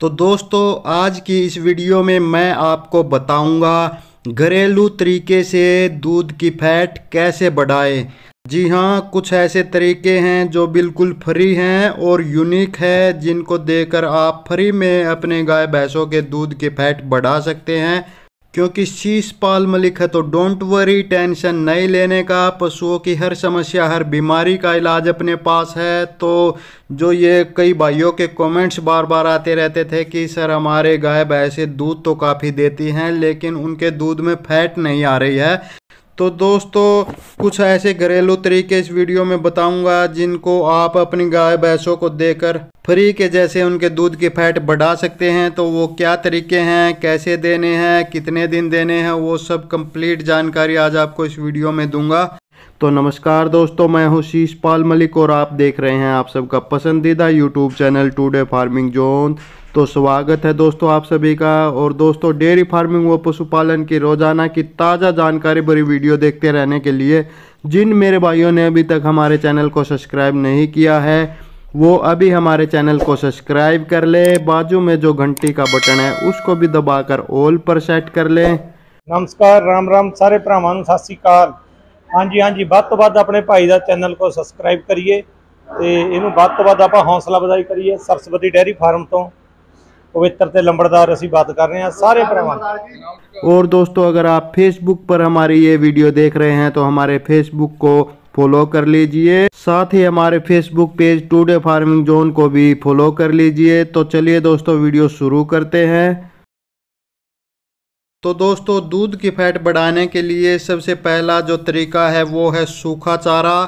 तो दोस्तों आज की इस वीडियो में मैं आपको बताऊंगा घरेलू तरीके से दूध की फैट कैसे बढ़ाएं जी हाँ कुछ ऐसे तरीके हैं जो बिल्कुल फ्री हैं और यूनिक है जिनको देकर आप फ्री में अपने गाय भैंसों के दूध की फैट बढ़ा सकते हैं क्योंकि शीश पाल मलिक है तो डोंट वरी टेंशन नहीं लेने का पशुओं की हर समस्या हर बीमारी का इलाज अपने पास है तो जो ये कई भाइयों के कमेंट्स बार बार आते रहते थे कि सर हमारे गाय भैंसे दूध तो काफ़ी देती हैं लेकिन उनके दूध में फैट नहीं आ रही है तो दोस्तों कुछ ऐसे घरेलू तरीके इस वीडियो में बताऊंगा जिनको आप अपनी गाय भैंसों को देकर फ्री के जैसे उनके दूध की फैट बढ़ा सकते हैं तो वो क्या तरीके हैं कैसे देने हैं कितने दिन देने हैं वो सब कंप्लीट जानकारी आज आपको इस वीडियो में दूंगा तो नमस्कार दोस्तों मैं हूं शीश पाल मलिक और आप देख रहे हैं आप सबका पसंदीदा YouTube channel Today Farming Zone तो स्वागत है दोस्तों आप सभी का और दोस्तों डेयरी फार्मिंग व पशुपालन की रोज़ाना की ताज़ा जानकारी भरी वीडियो देखते रहने के लिए जिन मेरे भाइयों ने अभी तक हमारे चैनल को सब्सक्राइब नहीं किया है वो अभी हमारे चैनल को सब्सक्राइब कर ले बाजू में जो घंटी का बटन है उसको भी दबाकर ऑल पर सेट कर लें नमस्कार राम राम सारे ब्राह्मण सत श्रीकाल ਹਾਂਜੀ ਹਾਂਜੀ ਵੱਧ ਤੋਂ ਵੱਧ ਆਪਣੇ अपने भाई का चैनल को सबसक्राइब करिए ਇਹਨੂੰ ਵੱਧ ਤੋਂ ਵੱਧ ਆਪਾਂ ਹੌਸਲਾ ਵਧਾਈ ਕਰੀਏ ਸਰਸਵਤੀ ਡੈਰੀ ਫਾਰਮ ਤੋਂ पवित्र तो लंबड़दार असी बात कर रहे हैं सारे भ्रावान और दोस्तों अगर आप फेसबुक पर हमारी ये वीडियो देख रहे हैं तो हमारे फेसबुक को फॉलो कर लीजिए साथ ही हमारे Facebook page Today Farming Zone को भी फॉलो कर लीजिए तो चलिए दोस्तों वीडियो शुरू करते हैं तो दोस्तों दूध की फैट बढ़ाने के लिए सबसे पहला जो तरीका है वो है सूखा चारा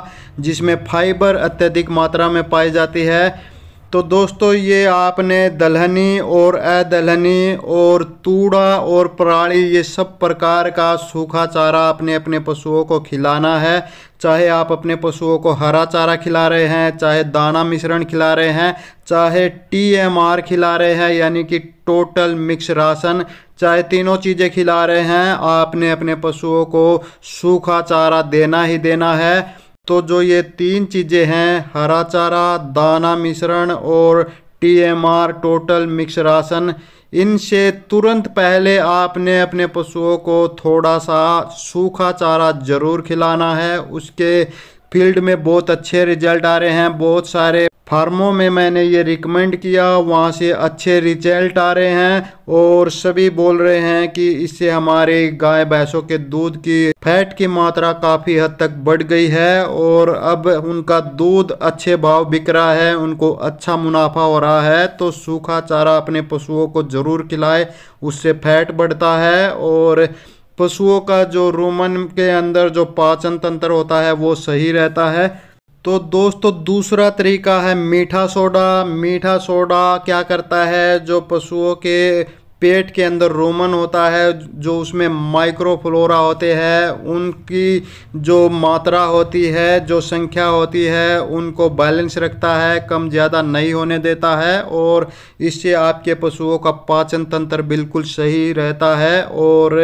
जिसमें फाइबर अत्यधिक मात्रा में पाई जाती है तो दोस्तों ये आपने दलहनी और अदलहनी और तूड़ा और पराली ये सब प्रकार का सूखा चारा अपने अपने पशुओं को खिलाना है चाहे आप अपने पशुओं को हरा चारा खिला रहे हैं चाहे दाना मिश्रण खिला रहे हैं चाहे टीएमआर खिला रहे हैं यानी कि टोटल मिक्स राशन चाहे तीनों चीज़ें खिला रहे हैं आपने अपने पशुओं को सूखा चारा देना ही देना है तो जो ये तीन चीज़ें हैं हरा चारा दाना मिश्रण और T M R total mix ration इनसे तुरंत पहले आपने अपने पशुओं को थोड़ा सा सूखा चारा ज़रूर खिलाना है उसके फील्ड में बहुत अच्छे रिजल्ट आ रहे हैं बहुत सारे फार्मों में मैंने ये रिकमेंड किया वहाँ से अच्छे रिजल्ट आ रहे हैं और सभी बोल रहे हैं कि इससे हमारे गाय भैंसों के दूध की फैट की मात्रा काफ़ी हद तक बढ़ गई है और अब उनका दूध अच्छे भाव बिक रहा है उनको अच्छा मुनाफा हो रहा है तो सूखा चारा अपने पशुओं को ज़रूर खिलाए उससे फैट बढ़ता है और पशुओं का जो रोमन के अंदर जो पाचन तंत्र होता है वो सही रहता है तो दोस्तों दूसरा तरीका है मीठा सोडा मीठा सोडा क्या करता है जो पशुओं के पेट के अंदर रोमन होता है जो उसमें माइक्रोफ्लोरा होते हैं उनकी जो मात्रा होती है जो संख्या होती है उनको बैलेंस रखता है कम ज़्यादा नहीं होने देता है और इससे आपके पशुओं का पाचन तंत्र बिल्कुल सही रहता है और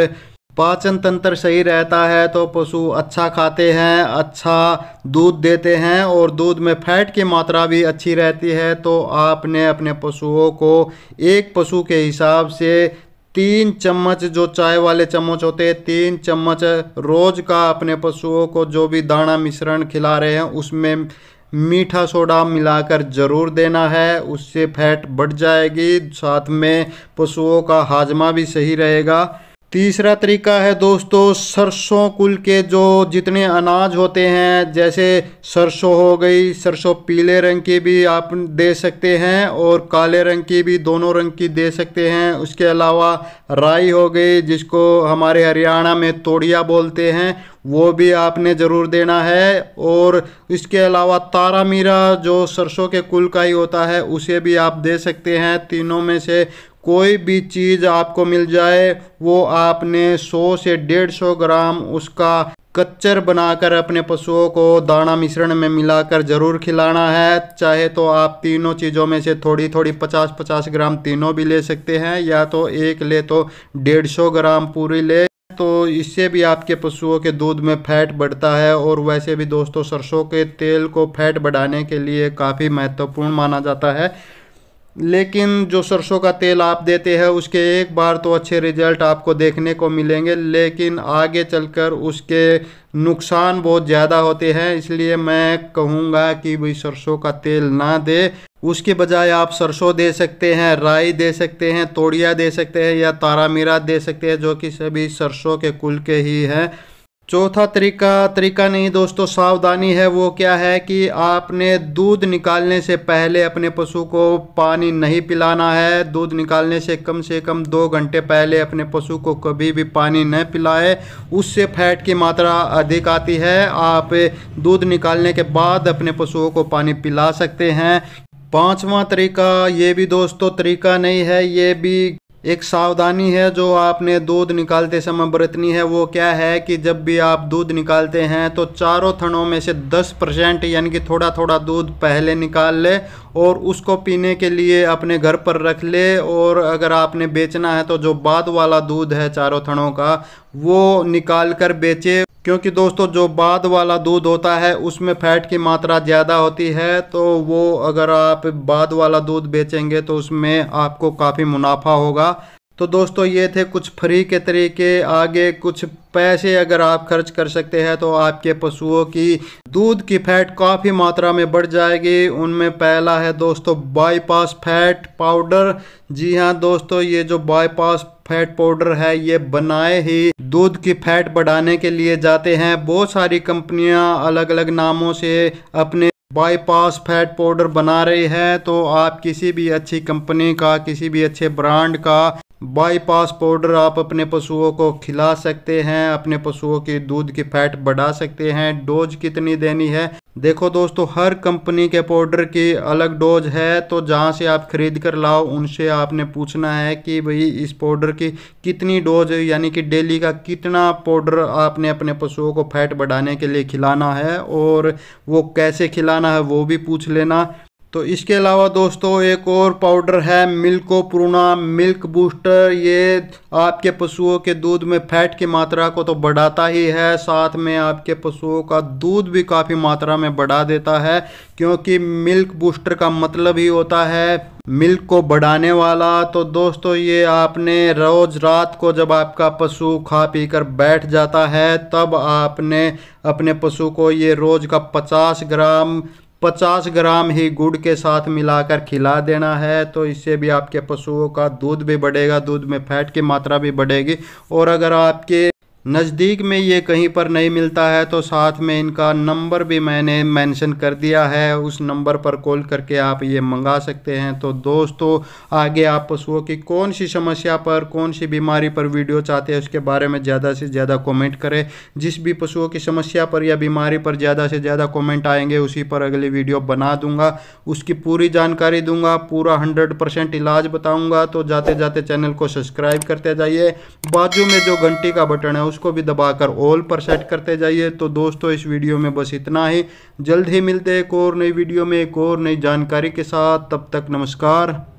पाचन तंत्र सही रहता है तो पशु अच्छा खाते हैं अच्छा दूध देते हैं और दूध में फैट की मात्रा भी अच्छी रहती है तो आपने अपने पशुओं को एक पशु के हिसाब से तीन चम्मच जो चाय वाले चम्मच होते हैं तीन चम्मच रोज़ का अपने पशुओं को जो भी दाना मिश्रण खिला रहे हैं उसमें मीठा सोडा मिलाकर ज़रूर देना है उससे फैट बढ़ जाएगी साथ में पशुओं का हाजमा भी सही रहेगा तीसरा तरीका है दोस्तों सरसों कुल के जो जितने अनाज होते हैं जैसे सरसों हो गई सरसों पीले रंग की भी आप दे सकते हैं और काले रंग की भी दोनों रंग की दे सकते हैं उसके अलावा राई हो गई जिसको हमारे हरियाणा में तोड़िया बोलते हैं वो भी आपने ज़रूर देना है और इसके अलावा तारा मीरा जो सरसों के कुल का ही होता है उसे भी आप दे सकते हैं तीनों में से कोई भी चीज़ आपको मिल जाए वो आपने 100 से 150 ग्राम उसका कच्चर बनाकर अपने पशुओं को दाना मिश्रण में मिलाकर ज़रूर खिलाना है चाहे तो आप तीनों चीज़ों में से थोड़ी थोड़ी 50-50 ग्राम तीनों भी ले सकते हैं या तो एक ले तो 150 ग्राम पूरी ले तो इससे भी आपके पशुओं के दूध में फैट बढ़ता है और वैसे भी दोस्तों सरसों के तेल को फैट बढ़ाने के लिए काफ़ी महत्वपूर्ण माना जाता है लेकिन जो सरसों का तेल आप देते हैं उसके एक बार तो अच्छे रिजल्ट आपको देखने को मिलेंगे लेकिन आगे चलकर उसके नुकसान बहुत ज़्यादा होते हैं इसलिए मैं कहूँगा कि भाई सरसों का तेल ना दे उसके बजाय आप सरसों दे सकते हैं राई दे सकते हैं तोड़िया दे सकते हैं या तारा मीरा दे सकते हैं जो कि सभी सरसों के कुल के ही हैं चौथा तरीका तरीका नहीं दोस्तों सावधानी है वो क्या है कि आपने दूध निकालने से पहले अपने पशु को पानी नहीं पिलाना है दूध निकालने से कम से कम दो घंटे पहले अपने पशु को कभी भी पानी न पिलाए उससे फैट की मात्रा अधिक आती है आप दूध निकालने के बाद अपने पशुओं को पानी पिला सकते हैं पांचवा तरीका ये भी दोस्तों तरीका नहीं है ये भी एक सावधानी है जो आपने दूध निकालते समय बरतनी है वो क्या है कि जब भी आप दूध निकालते हैं तो चारों थनों में से 10 परसेंट यानी कि थोड़ा थोड़ा दूध पहले निकाल ले और उसको पीने के लिए अपने घर पर रख ले और अगर आपने बेचना है तो जो बाद वाला दूध है चारों थनों का वो निकाल कर बेचे क्योंकि दोस्तों जो बाद वाला दूध होता है उसमें फैट की मात्रा ज़्यादा होती है तो वो अगर आप बाद वाला दूध बेचेंगे तो उसमें आपको काफ़ी मुनाफा होगा तो दोस्तों ये थे कुछ फ्री के तरीके आगे कुछ पैसे अगर आप खर्च कर सकते हैं तो आपके पशुओं की दूध की फैट काफ़ी मात्रा में बढ़ जाएगी उनमें पहला है दोस्तों बाईपास फैट पाउडर जी हाँ दोस्तों ये जो बाईपास फैट पाउडर है ये बनाए ही दूध की फैट बढ़ाने के लिए जाते हैं बहुत सारी कंपनियां अलग अलग नामों से अपने बाईपास फैट पाउडर बना रहे हैं तो आप किसी भी अच्छी कंपनी का किसी भी अच्छे ब्रांड का बाईपास पाउडर आप अपने पशुओं को खिला सकते हैं अपने पशुओं के दूध की फैट बढ़ा सकते हैं डोज कितनी देनी है देखो दोस्तों हर कंपनी के पाउडर की अलग डोज है तो जहाँ से आप खरीद कर लाओ उनसे आपने पूछना है कि भाई इस पाउडर की कितनी डोज यानी कि डेली का कितना पाउडर आपने अपने पशुओं को फैट बढ़ाने के लिए खिलाना है और वो कैसे खिलाना है वो भी पूछ लेना तो इसके अलावा दोस्तों एक और पाउडर है मिल्को प्रूना मिल्क बूस्टर ये आपके पशुओं के दूध में फैट की मात्रा को तो बढ़ाता ही है साथ में आपके पशुओं का दूध भी काफ़ी मात्रा में बढ़ा देता है क्योंकि मिल्क बूस्टर का मतलब ही होता है मिल्क को बढ़ाने वाला तो दोस्तों ये आपने रोज़ रात को जब आपका पशु खा पी कर बैठ जाता है तब आपने अपने पशु को ये रोज़ का 50 ग्राम पचास ग्राम ही गुड़ के साथ मिलाकर खिला देना है तो इससे भी आपके पशुओं का दूध भी बढ़ेगा दूध में फैट की मात्रा भी बढ़ेगी और अगर आपके नज़दीक में ये कहीं पर नहीं मिलता है तो साथ में इनका नंबर भी मैंने मेंशन कर दिया है उस नंबर पर कॉल करके आप ये मंगा सकते हैं तो दोस्तों आगे आप पशुओं की कौन सी समस्या पर कौन सी बीमारी पर वीडियो चाहते हैं उसके बारे में ज़्यादा से ज़्यादा कमेंट करें जिस भी पशुओं की समस्या पर या बीमारी पर ज़्यादा से ज़्यादा कॉमेंट आएंगे उसी पर अगली वीडियो बना दूंगा उसकी पूरी जानकारी दूंगा पूरा हंड्रेड परसेंट इलाज बताऊँगा तो जाते जाते चैनल को सब्सक्राइब करते जाइए बाजू में जो घंटी का बटन है उसको भी दबाकर ऑल पर सेट करते जाइए तो दोस्तों इस वीडियो में बस इतना ही जल्द ही मिलते हैं एक और नई वीडियो में एक और नई जानकारी के साथ तब तक नमस्कार